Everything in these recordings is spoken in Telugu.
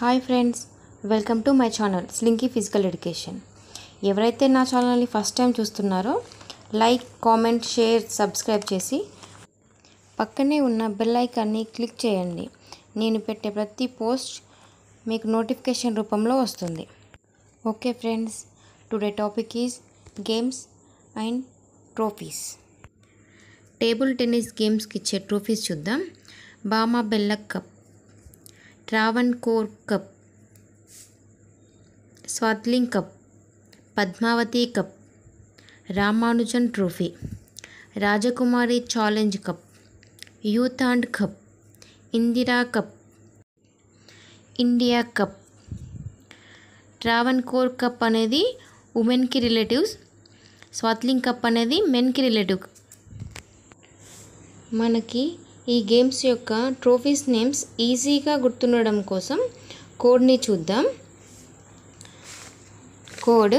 hi friends welcome to my channel Slinky physical education ఎవరైతే నా ఛానల్ని ఫస్ట్ టైం చూస్తున్నారో లైక్ కామెంట్ షేర్ సబ్స్క్రైబ్ చేసి పక్కనే ఉన్న బెల్ ఐకాన్ని క్లిక్ చేయండి నేను పెట్టే ప్రతి పోస్ట్ మీకు నోటిఫికేషన్ రూపంలో వస్తుంది okay friends today topic is games and trophies table tennis గేమ్స్కి ఇచ్చే ట్రోఫీస్ చూద్దాం Berna Bellack cup core cup Swaythling cup Padmavathi cup Ramanujan trophy Rajkumari challenge cup youth and cup Indira cup India cup core cup అనేది ఉమెన్కి రిలేటివ్స్ స్వాత్లింగ్ కప్ అనేది మెన్కి రిలేటివ్ మనకి ఈ గేమ్స్ యొక్క ట్రోఫీస్ నేమ్స్ ఈజీగా గుర్తుండడం కోసం కోడ్ని చూద్దాం కోడ్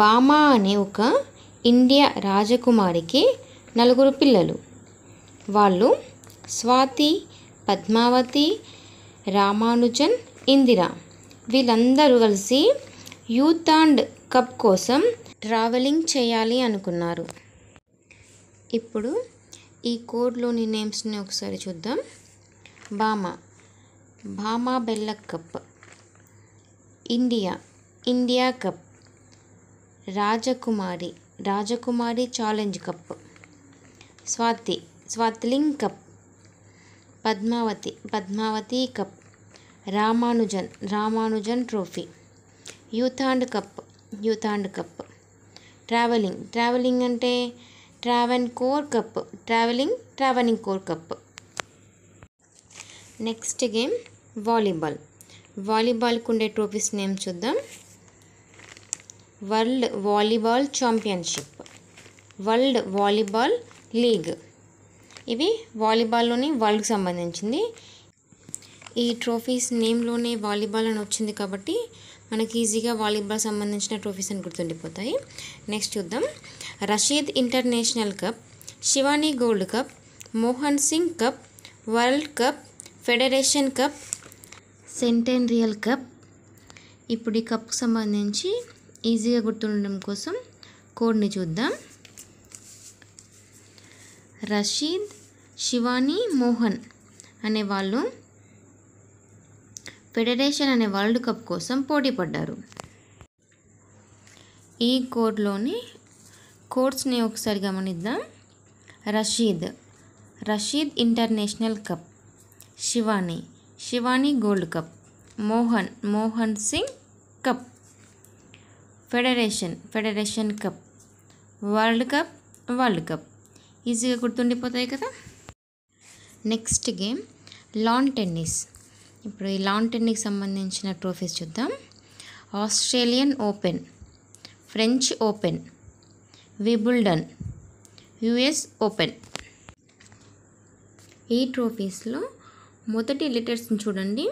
బామా అనే ఒక ఇండియా రాజకుమారికి నలుగురు పిల్లలు వాళ్ళు స్వాతి పద్మావతి రామానుజన్ ఇందిరా వీళ్ళందరూ కలిసి యూత్ అండ్ కప్ కోసం ట్రావెలింగ్ చేయాలి అనుకున్నారు ఇప్పుడు ఈ కోడ్లోని నేమ్స్ని ఒకసారి చూద్దాం బామా భామా బెల్ల cup India India cup Rajkumari Rajkumari challenge cup స్వాతి Swaythling cup Padmavati Padmavati cup Ramanujan Ramanujan trophy youth and cup youth and cup traveling traveling అంటే Travancore cup traveling traveling core cup next game volleyball వాలీబాల్కి ఉండే ట్రోఫీస్ నేమ్ చూద్దాం world volleyball championship world volleyball league ఇవి వాలీబాల్లోని వరల్డ్కి సంబంధించింది ఈ ట్రోఫీస్ నేమ్లోనే వాలీబాల్ అని వచ్చింది కాబట్టి మనకి ఈజీగా వాలీబాల్ సంబంధించిన ట్రోఫీస్ అని గుర్తుండిపోతాయి నెక్స్ట్ చూద్దాం Rashid international cup Shivani gold cup Mohan Singh cup world cup federation cup centennial cup ఇప్పుడు ఈ కప్కు సంబంధించి ఈజీగా గుర్తుండడం కోసం కోడ్ని చూద్దాం రషీద్ శివానీ మోహన్ అనేవాళ్ళు ఫెడరేషన్ అనే వరల్డ్ కప్ కోసం పోటీ పడ్డారు ఈ కోడ్లోని కోడ్స్ని ఒకసారి గమనిద్దాం Rashid Rashid international cup Shivani Shivani gold cup Mohan Mohan Singh cup federation federation cup world cup world cup ఈజీగా గుర్తుండిపోతాయి కదా నెక్స్ట్ గేమ్ లాన్ టెన్నిస్ ఇప్పుడు ఈ లాన్ టెన్నిక్ సంబంధించిన ట్రోఫీస్ చూద్దాం Australian Open French Open Wimbledon US Open ఈ ట్రోఫీస్లో మొదటి లెటర్స్ని చూడండి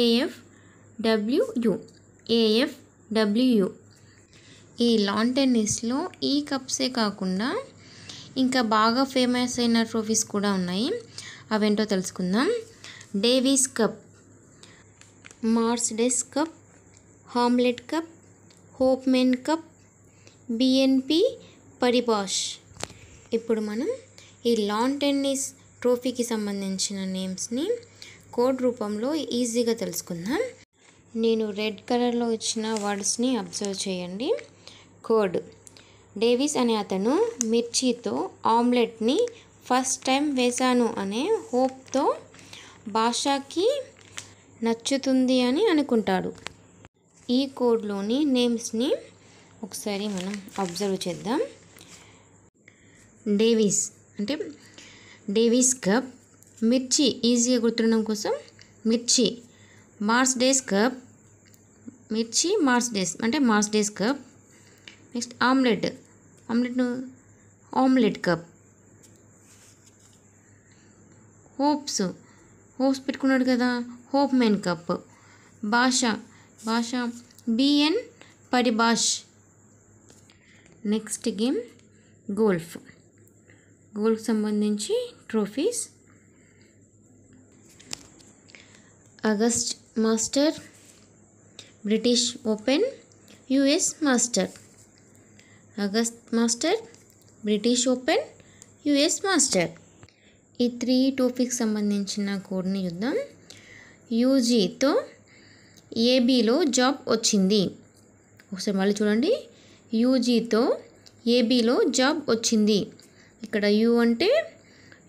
ఏఎఫ్ డబ్ల్యూయు ఏఎఫ్ డబ్ల్యూయు ఈ లాన్ టెన్నిస్లో ఈ కప్సే కాకుండా ఇంకా బాగా ఫేమస్ అయిన ట్రోఫీస్ కూడా ఉన్నాయి అవేంటో తెలుసుకుందాం Davis Cup Mars desk Cup Hamlet Cup Hopman Cup BNP Paribas ఇప్పుడు మనం ఈ లాన్ టెన్నిస్ ట్రోఫీకి సంబంధించిన నేమ్స్ని కోడ్ రూపంలో ఈజీగా తెలుసుకుందాం నేను రెడ్ కలర్లో ఇచ్చిన వర్డ్స్ని అబ్జర్వ్ చేయండి కోడ్ డేవిస్ అనే అతను మిర్చితో ఆమ్లెట్ని ఫస్ట్ టైం వేశాను అనే హోప్తో భాషాకి నచ్చుతుంది అని అనుకుంటాడు ఈ కోడ్లోని నేమ్స్ని ఒకసారి మనం అబ్జర్వ్ చేద్దాం డేవిస్ అంటే డేవిస్ కప్ మిర్చి ఈజీగా గుర్తుండడం కోసం మిర్చి మార్స్ డేస్ కప్ మిర్చి మార్స్ డేస్ అంటే Mars days Cup next omelette omelette omelette Cup hopes hopes పెట్టుకున్నాడు కదా होपमेन कप भाषा भाषा B N Paribas next game गोल गोल संबंधी trophy August Master British Open US Master August Master British Open US Master यह त्री टोफी संबंधी कोड ने चुदा యూజీతో ఏబీలో జాబ్ వచ్చింది ఒకసారి మళ్ళీ చూడండి యూజీతో ఏబీలో జాబ్ వచ్చింది ఇక్కడ యు అంటే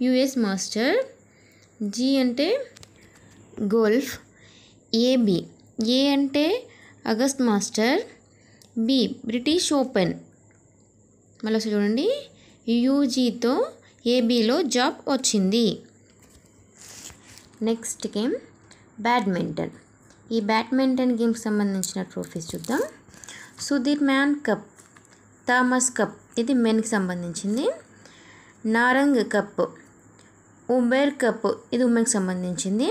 యుఎస్ మాస్టర్ జీ అంటే గోల్ఫ్ ఏబి ఏ అంటే August Master B British Open మళ్ళీ చూడండి యూజీతో ఏబీలో జాబ్ వచ్చింది నెక్స్ట్ గేమ్ బ్యాడ్మింటన్ ఈ బ్యాడ్మింటన్ గేమ్కి సంబంధించిన ట్రోఫీస్ చూద్దాం Sudirman Cup Thomas Cup ఇది మెన్కి సంబంధించింది నారంగ్ కప్ ఉబేర్ కప్ ఇది ఉమెన్కి సంబంధించింది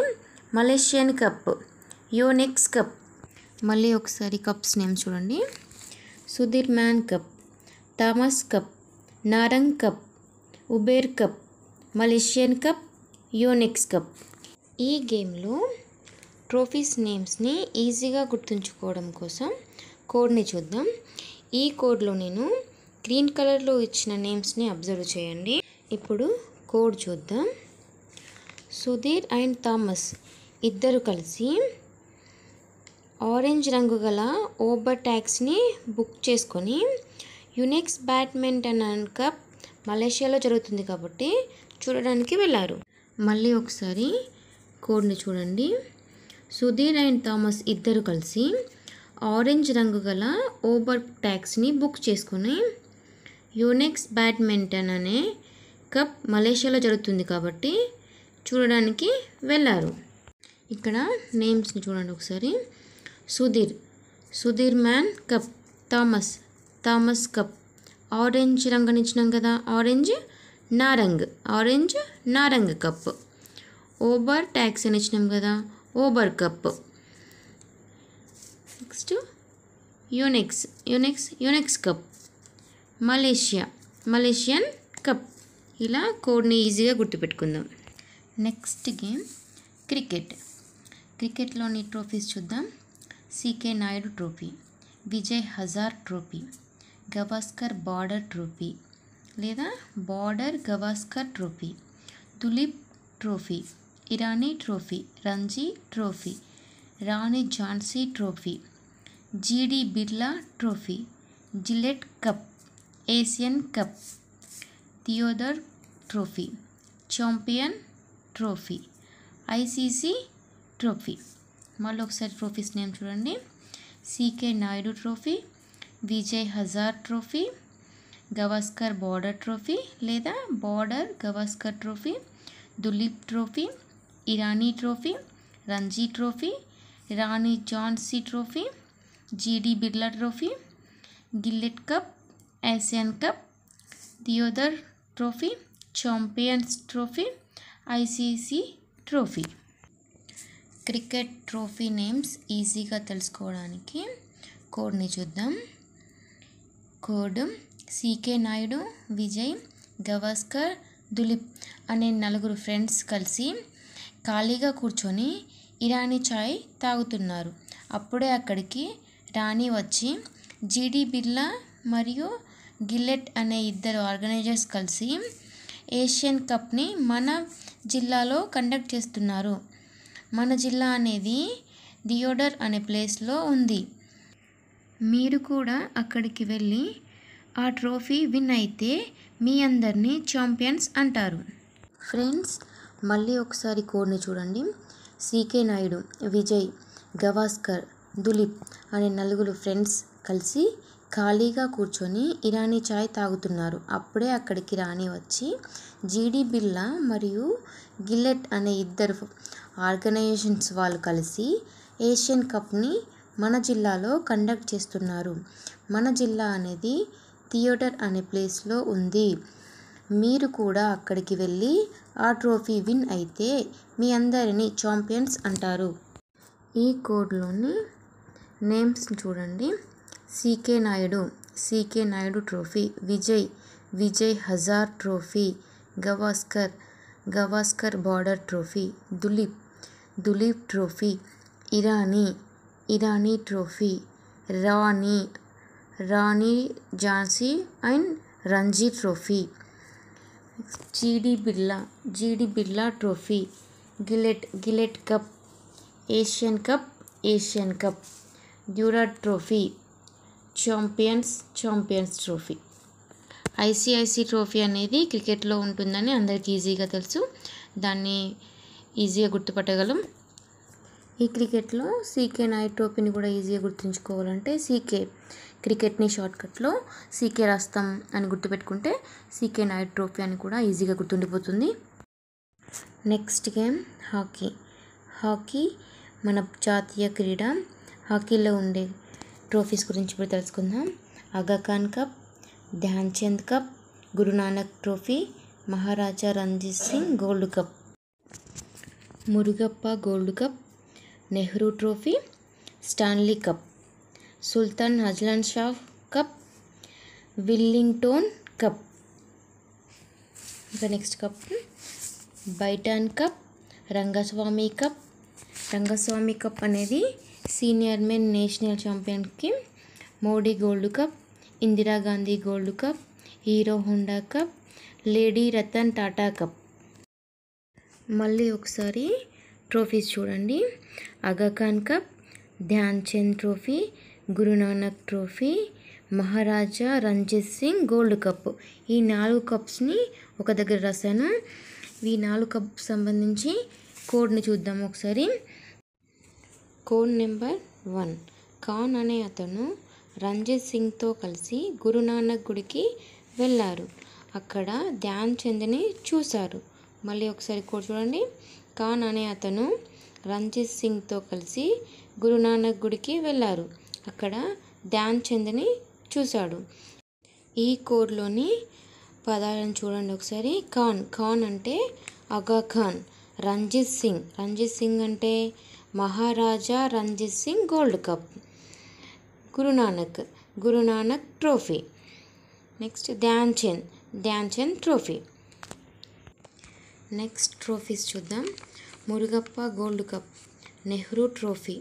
మలేషియన్ కప్ యోనెక్స్ కప్ మళ్ళీ ఒకసారి కప్స్ నేమ్ చూడండి Sudirman Cup Thomas Cup Narang Cup Uber Cup Malaysian Cup Yonex Cup ఈ గేమ్లో ట్రోఫీస్ నేమ్స్ని ఈజీగా గుర్తుంచుకోవడం కోసం కోడ్ని చూద్దాం ఈ కోడ్లో నేను గ్రీన్ కలర్లో ఇచ్చిన నేమ్స్ని అబ్జర్వ్ చేయండి ఇప్పుడు కోడ్ చూద్దాం సుధీర్ అండ్ థామస్ ఇద్దరు కలిసి ఆరెంజ్ రంగు గల ఓబర్ ట్యాక్స్ని బుక్ చేసుకొని యునెక్స్ బ్యాడ్మింటన్ అండ్ కప్ మలేషియాలో జరుగుతుంది కాబట్టి చూడడానికి వెళ్ళారు మళ్ళీ ఒకసారి కోడ్ని చూడండి సుధీర్ అండ్ థామస్ ఇద్దరు కలిసి ఆరెంజ్ రంగు గల ఓబర్ ట్యాక్స్ని బుక్ చేసుకుని యునెక్స్ బ్యాడ్మింటన్ అనే కప్ మలేషియాలో జరుగుతుంది కాబట్టి చూడడానికి వెళ్ళారు ఇక్కడ నేమ్స్ని చూడండి ఒకసారి Sudhir Sudirman Cup Thomas Thomas Cup orange రంగునిచ్చినాం కదా orange Narang orange Narang Cup Uber tax అని ఇచ్చినాం కదా Uber Cup next Yonex Yonex Yonex Cup Malaysia Malaysian Cup ఇలా కోడ్ని ఈజీగా గుర్తుపెట్టుకుందాం నెక్స్ట్ గేమ్ క్రికెట్ క్రికెట్లోని ట్రోఫీస్ చూద్దాం CK Naidu trophy Vijay Hazare trophy Gavaskar Border trophy లేదా Border Gavaskar trophy Duleep trophy Irani trophy Ranji trophy Rani Jhansi trophy GD Birla trophy Gillette cup Asian Cup Deodhar trophy champion trophy ICC trophy मलोकस ट्रोफी नेम चूँ CK Naidu trophy Vijay Hazare trophy Gavaskar Border trophy लेदा Border Gavaskar trophy Duleep trophy Irani trophy Ranji trophy Rani Jhansi trophy GD Birla trophy Gillette Cup Asian Cup Deodhar trophy champions trophy ICC trophy cricket trophy names ఈజీగా తెలుసుకోవడానికి కోడ్ని చూద్దాం కోడ్ సీకే నాయుడు విజయ్ గవాస్కర్ దులీప్ అనే నలుగురు ఫ్రెండ్స్ కలిసి ఖాళీగా కూర్చొని ఇరానీ చాయ్ తాగుతున్నారు అప్పుడే అక్కడికి రాణి వచ్చి జీడి బిర్లా మరియు గిల్లెట్ అనే ఇద్దరు ఆర్గనైజర్స్ కలిసి ఏషియన్ కప్ని మన జిల్లాలో కండక్ట్ చేస్తున్నారు మన జిల్లా అనేది దియోడర్ అనే ప్లేస్లో ఉంది మీరు కూడా అక్కడికి వెళ్ళి ఆ ట్రోఫీ విన్ అయితే మీ అందరినీ ఛాంపియన్స్ అంటారు ఫ్రెండ్స్ మళ్ళీ ఒకసారి కోడ్ని చూడండి సీకే నాయుడు విజయ్ గవాస్కర్ దులీప్ అనే నలుగురు ఫ్రెండ్స్ కలిసి ఖాళీగా కూర్చొని ఇరానీ చాయ్ తాగుతున్నారు అప్పుడే అక్కడికి రాణి వచ్చి జీడి బిర్లా మరియు గిల్లెట్ అనే ఇద్దరు ఆర్గనైజేషన్స్ వాళ్ళు కలిసి ఏషియన్ కప్ని మన జిల్లాలో కండక్ట్ చేస్తున్నారు మన జిల్లా అనేది థియేటర్ అనే ప్లేస్లో ఉంది మీరు కూడా అక్కడికి వెళ్ళి ఆ ట్రోఫీ విన్ అయితే మీ అందరినీ ఛాంపియన్స్ అంటారు ఈ కోడ్లోని నేమ్స్ చూడండి CK Naidu CK Naidu trophy Vijay Vijay Hazare trophy Gavaskar Gavaskar Border trophy Duleep Duleep trophy Irani Irani trophy Rani Rani Jhansi and Ranji trophy GD Birla GD Birla trophy Gillette Gillette Cup Asian Cup Asian Cup డ్యూరా trophy champions champions trophy ICC trophy అనేది క్రికెట్లో ఉంటుందని అందరికీ ఈజీగా తెలుసు దాన్ని ఈజీగా గుర్తుపట్టగలం ఈ క్రికెట్లో సీకే నాయ్ ట్రోఫీని కూడా ఈజీగా గుర్తుంచుకోవాలంటే సీకే క్రికెట్ని షార్ట్కట్లో సీకే రాస్తాం అని గుర్తుపెట్టుకుంటే సీకే నైట్ ట్రోఫీ అని కూడా ఈజీగా గుర్తుండిపోతుంది నెక్స్ట్ గేమ్ హాకీ హాకీ మన జాతీయ క్రీడ హాకీలో ఉండే ట్రోఫీస్ గురించి ఇప్పుడు తెలుసుకుందాం Aga Khan Cup Dhyan Chand Cup Guru Nanak trophy Maharaja Ranjit Singh gold Cup Murugappa gold Cup Nehru trophy Stanley Cup Sultan Azlan Shah Cup Wellington Cup ఇంకా next Cup Beighton Cup Rangaswamy Cup Rangaswamy Cup అనేది సీనియర్ మెన్ నేషనల్ ఛాంపియన్కి Modi gold Cup Indira Gandhi gold Cup Hero Honda Cup Lady Ratan Tata Cup మళ్ళీ ఒకసారి ట్రోఫీస్ చూడండి Aga Khan Cup Dhyan Chand trophy Guru Nanak trophy Maharaja Ranjit Singh gold Cup ఈ నాలుగు కప్స్ని ఒక దగ్గర రాశాను ఈ నాలుగు కప్ సంబంధించి కోడ్ని చూద్దాం ఒకసారి కోడ్ నెంబర్ వన్ ఖాన్ అనే అతను రంజిత్ సింగ్తో కలిసి గురునానక్ గుడికి వెళ్ళారు అక్కడ ధ్యాన్ చంద్ని చూశారు మళ్ళీ ఒకసారి కోడ్ చూడండి ఖాన్ అనే అతను రంజిత్ సింగ్తో కలిసి గురునానక్ గుడికి వెళ్ళారు అక్కడ ధ్యాన్ చంద్ని చూశాడు ఈ కోడ్లోని పదాలను చూడండి ఒకసారి ఖాన్ ఖాన్ అంటే అగా ఖాన్ రంజిత్ సింగ్ రంజిత్ సింగ్ అంటే Maharaja Ranjit Singh gold Cup Guru Nanak Guru Nanak trophy next Dhyan Chand Dhyan Chand trophy next trophies చూద్దాం Murugappa gold Cup Nehru trophy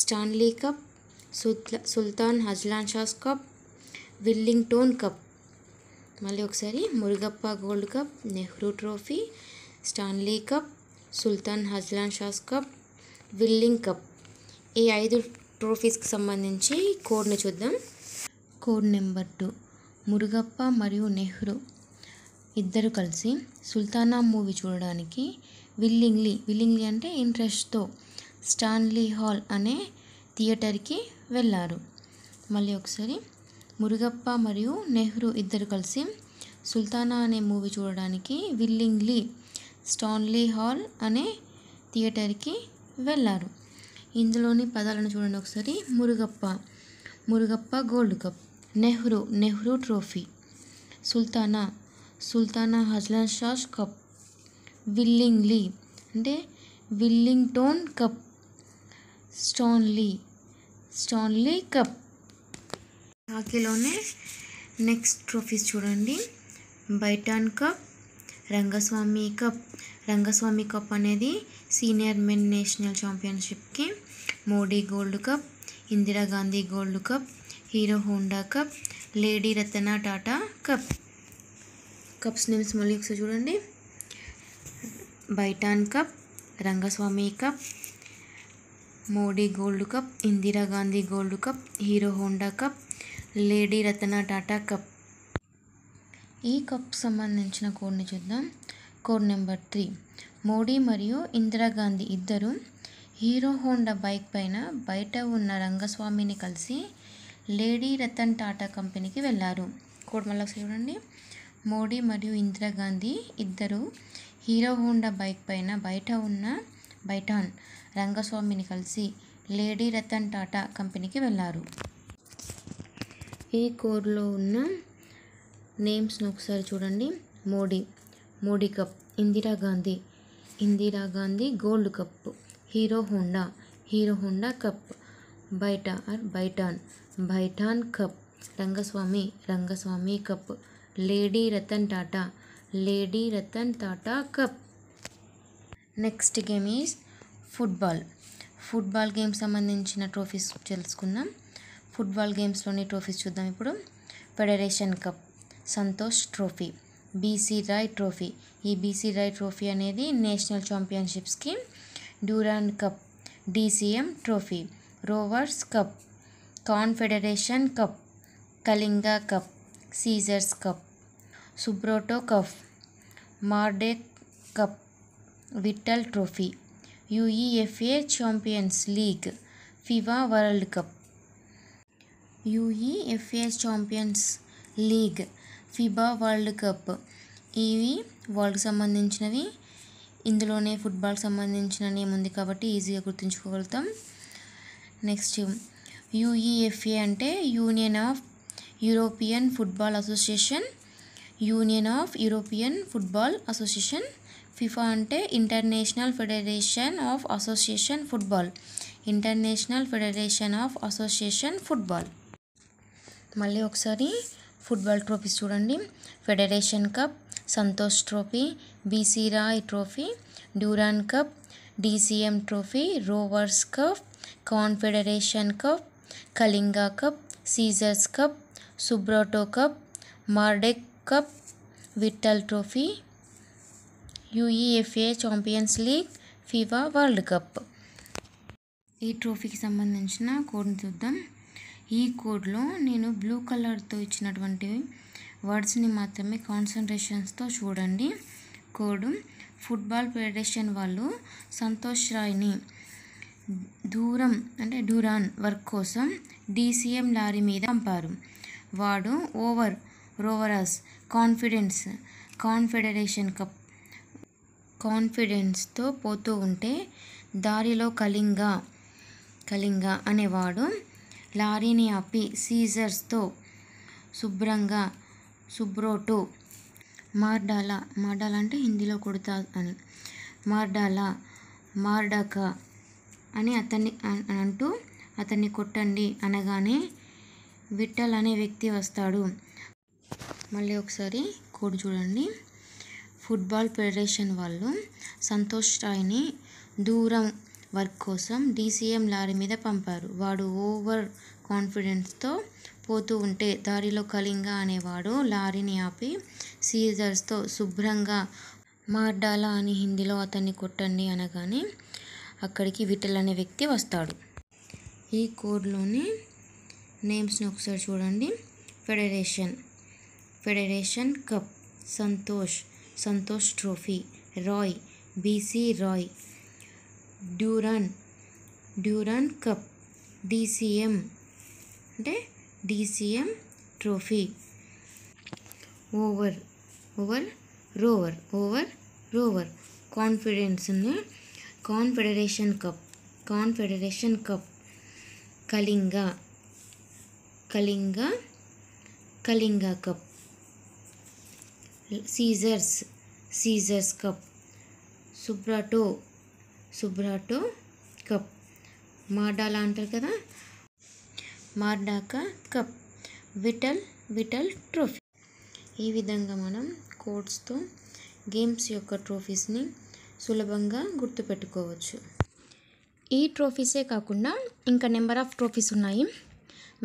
Stanley Cup Sultan Azlan Shah's Cup Wellington Cup మళ్ళీ ఒకసారి Murugappa gold Cup Nehru trophy Stanley Cup Sultan Azlan Shah's Cup willing Cup ఈ ఐదు ట్రోఫీస్కి సంబంధించి కోడ్ని చూద్దాం కోడ్ నెంబర్ టూ మురుగప్ప మరియు నెహ్రూ ఇద్దరు కలిసి సుల్తానా మూవీ చూడడానికి విల్లింగ్లీ విల్లింగ్లీ అంటే ఇంట్రెస్ట్తో స్టాన్లీ హాల్ అనే థియేటర్కి వెళ్ళారు మళ్ళీ ఒకసారి మురుగప్ప మరియు నెహ్రూ ఇద్దరు కలిసి సుల్తానా అనే మూవీ చూడడానికి విల్లింగ్లీ స్టాన్లీ హాల్ అనే థియేటర్కి వెళ్ళారు ఇందులోని పదాలను చూడండి ఒకసారి Murugappa Murugappa gold Cup Nehru Nehru trophy Sultana Sultana Azlan Shah's Cup willingly అంటే Wellington Cup Stanley Stanley Cup హాకీలోనే నెక్స్ట్ ట్రోఫీస్ చూడండి Beighton Cup Rangaswamy Cup Rangaswamy Cup అనేది సీనియర్ మెన్ నేషనల్ ఛాంపియన్షిప్కి Modi gold Cup Indira Gandhi gold Cup Hero Honda Cup Lady Ratan Tata Cup cups names మళ్ళీ ఒకసారి చూడండి Beighton Cup Rangaswamy Cup Modi gold Cup Indira Gandhi gold Cup Hero Honda Cup Lady Ratan Tata Cup ఈ కప్ సంబంధించిన కోడ్ని చూద్దాం కోడ్ నెంబర్ త్రీ మోడీ మరియు ఇందిరాగాంధీ ఇద్దరు హీరో హోండా బైక్ పైన బయట ఉన్న రంగస్వామిని కలిసి లేడీ రతన్ టాటా కంపెనీకి వెళ్ళారు కోడ్ మళ్ళా చూడండి మోడీ మరియు ఇందిరాగాంధీ ఇద్దరు హీరో హోండా బైక్ పైన బయట ఉన్న బైటాన్ రంగస్వామిని కలిసి లేడీ రతన్ టాటా కంపెనీకి వెళ్ళారు ఈ కోర్లో ఉన్న నేమ్స్ను ఒకసారి చూడండి Modi Modi Cup Indira Gandhi Indira Gandhi gold Cup Hero Honda Hero Honda Cup బైటా ఆర్ Beighton Beighton Cup Rangaswamy Rangaswamy Cup Lady Ratan Tata Lady Ratan Tata Cup next game is football football games సంబంధించిన ట్రోఫీస్ తెలుసుకుందాం ఫుట్బాల్ గేమ్స్లోని ట్రోఫీస్ చూద్దాం ఇప్పుడు Federation Cup Santosh trophy BC Roy trophy ఈ బీసీ రాయ్ ట్రోఫీ అనేది నేషనల్ ఛాంపియన్షిప్స్కి Durand Cup DCM trophy Rovers Cup Confederation Cup Kalinga Cup scissors Cup Subroto Cup Merdeka Cup Vittal trophy UEFA Champions League FIFA World Cup UEFA Champions League FIFA World Cup ఇవి వరల్డ్ సంబంధించినవి ఇందులోనే ఫుట్బాల్కి సంబంధించిన నేమ్ ఉంది కాబట్టి ఈజీగా గుర్తుంచుకోగలుగుతాం నెక్స్ట్ యూఈఎఫ్ఏ అంటే union of European football association union of European football association FIFA అంటే international federation of association football international federation of association football మళ్ళీ ఒకసారి ఫుట్బాల్ ట్రోఫీస్ చూడండి Federation Cup Santosh trophy BC Roy trophy Durand Cup DCM trophy Rovers Cup Confederation Cup Kalinga Cup scissors Cup Subroto Cup Merdeka Cup Vittal trophy UEFA Champions League FIFA World Cup ఈ ట్రోఫీకి సంబంధించిన కోడ్ని చూద్దాం ఈ కోడ్లో నేను బ్లూ కలర్తో ఇచ్చినటువంటి వర్డ్స్ని మాత్రమే కాన్సన్ట్రేషన్స్తో చూడండి కోడ్ ఫుట్బాల్ ఫెడరేషన్ వాళ్ళు సంతోష్ రాయ్ని దూరం అంటే డూరాన్ వర్క్ కోసం డీసీఎం లారీ మీద పంపారు వాడు over rovers confidence Confederation Cup కాన్ఫిడెన్స్తో పోతూ ఉంటే దారిలో కళింగ కళింగ అనేవాడు లారీని ఆపి సీజర్స్తో శుభ్రంగా శుభ్రోటు మార్డాల మార్డాలా అంటే హిందీలో కొడతా అని మార్డాలా మార్డాక అని అతన్ని అంటూ అతన్ని కొట్టండి అనగానే విట్టల్ అనే వ్యక్తి వస్తాడు మళ్ళీ ఒకసారి కోడ్ చూడండి ఫుట్బాల్ ఫెడరేషన్ వాళ్ళు సంతోష్ రాయ్ని దూరం వర్క్ కోసం డీసీఎం లారీ మీద పంపారు వాడు ఓవర్ కాన్ఫిడెన్స్తో పోతూ ఉంటే దారిలో కళింగ అనేవాడు లారీని ఆపి సీజర్స్తో శుభ్రంగా మార్డాలా అని హిందీలో అతన్ని కొట్టండి అనగానే అక్కడికి విఠల్ అనే వ్యక్తి వస్తాడు ఈ కోడ్లోని నేమ్స్ని ఒకసారి చూడండి Federation federation Cup Santosh Santosh trophy Roy BC Roy Durand Durand Cup DCM अटे DCM trophy over over rover over rover confidence Confederation Cup Confederation Cup Kalinga Kalinga Kalinga Cup scissors scissors Cup Subroto Subroto Cup మార్డాలా అంటారు కదా Merdeka Cup Vittal Vittal trophy ఈ విధంగా మనం కోడ్స్తో గేమ్స్ యొక్క ట్రోఫీస్ని సులభంగా గుర్తుపెట్టుకోవచ్చు ఈ ట్రోఫీసే కాకుండా ఇంకా నెంబర్ ఆఫ్ ట్రోఫీస్ ఉన్నాయి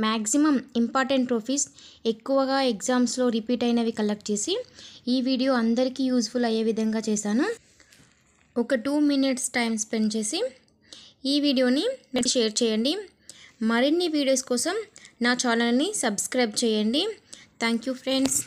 మ్యాక్సిమం ఇంపార్టెంట్ ట్రోఫీస్ ఎక్కువగా ఎగ్జామ్స్లో రిపీట్ అయినవి కలెక్ట్ చేసి ఈ వీడియో అందరికీ యూజ్ఫుల్ అయ్యే విధంగా చేశాను ఒక టూ మినిట్స్ టైం స్పెండ్ చేసి ఈ వీడియోని షేర్ చేయండి మరిన్ని వీడియోస్ కోసం నా ఛానల్ని సబ్స్క్రైబ్ చేయండి థ్యాంక్ యూ ఫ్రెండ్స్